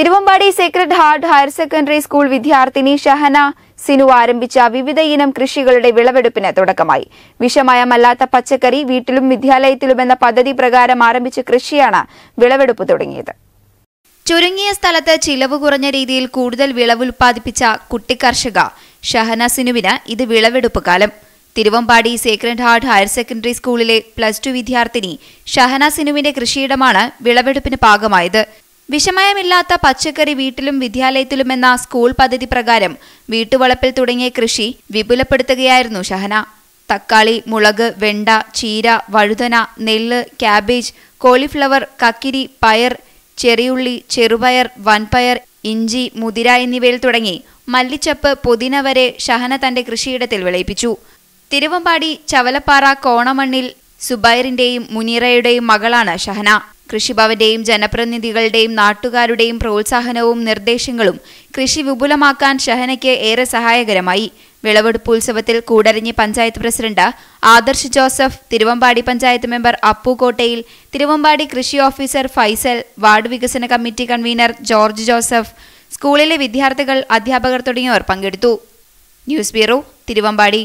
Thiruvambady sacred heart higher secondary school വിദ്യാർത്ഥിനി ഷഹന സിനു ആരംഭിച്ച വിവിധ ഇനം കൃഷികളുടെ വിളവെടുപ്പിന് തുടക്കമായി വിഷമയമല്ലാത്ത പച്ചക്കറി വീട്ടിലും വിദ്യാലയത്തിലുമെന്ന പദ്ധതി പ്രകാരം ആരംഭിച്ച കൃഷിയാണ് വിളവെടുപ്പ് തുടങ്ങിയത് ചുരുങ്ങിയ സ്ഥലത്ത് ചിലവ് കുറഞ്ഞ രീതിയിൽ കൂടുതൽ വിളവ് ഉൽപ്പാദിപ്പിച്ച കുട്ടിക്കർഷക ഷഹന സിനുവിന് ഇത് വിളവെടുപ്പ് കാലം Thiruvambady sacred heart higher secondary സ്കൂളിലെ പ്ലസ് ടു വിദ്യാർത്ഥിനി ഷഹന സിനുവിന്റെ കൃഷിയിടമാണ് വിളവെടുപ്പിന് പാകമായത് വിഷമയമില്ലാത്ത പച്ചക്കറി വീട്ടിലും വിദ്യാലയത്തിലുമെന്ന സ്കൂൾ പദ്ധതി പ്രകാരം വീട്ടുവളപ്പിൽ തുടങ്ങിയ കൃഷി വിപുലപ്പെടുത്തുകയായിരുന്നു ഷഹന തക്കാളി മുളക് വെണ്ട ചീര വഴുതന നെല്ല് ക്യാബേജ് കോളിഫ്ലവർ കക്കിരി പയർ ചെറിയുള്ളി ചെറുപയർ വൻപയർ ഇഞ്ചി മുതിര എന്നിവയിൽ തുടങ്ങി മല്ലിച്ചപ്പ് പുതിന വരെ ഷഹന തന്റെ കൃഷിയിടത്തിൽ വിളയിപ്പിച്ചു തിരുവമ്പാടി ചവലപ്പാറ കോണമണ്ണിൽ സുബൈറിന്റെയും മുനീറയുടെയും മകളാണ് ഷഹന കൃഷിഭവന്റെയും ജനപ്രതിനിധികളുടെയും നാട്ടുകാരുടെയും പ്രോത്സാഹനവും നിർദ്ദേശങ്ങളും കൃഷി വിപുലമാക്കാൻ ഷഹനയ്ക്ക് ഏറെ സഹായകരമായി വിളവെടുപ്പുത്സവത്തിൽ Koodaranji panchayat president Adarsh Joseph Thiruvambady panchayat member Appu Kottayil Thiruvambady കൃഷി ഓഫീസർ ഫൈസൽ വാർഡ് വികസന കമ്മിറ്റി കൺവീനർ ജോർജ് ജോസഫ് സ്കൂളിലെ വിദ്യാർത്ഥികൾ അധ്യാപകർ തുടങ്ങിയവർ പങ്കെടുത്തു ന്യൂസ് ബ്യൂറോ തിരുവമ്പാടി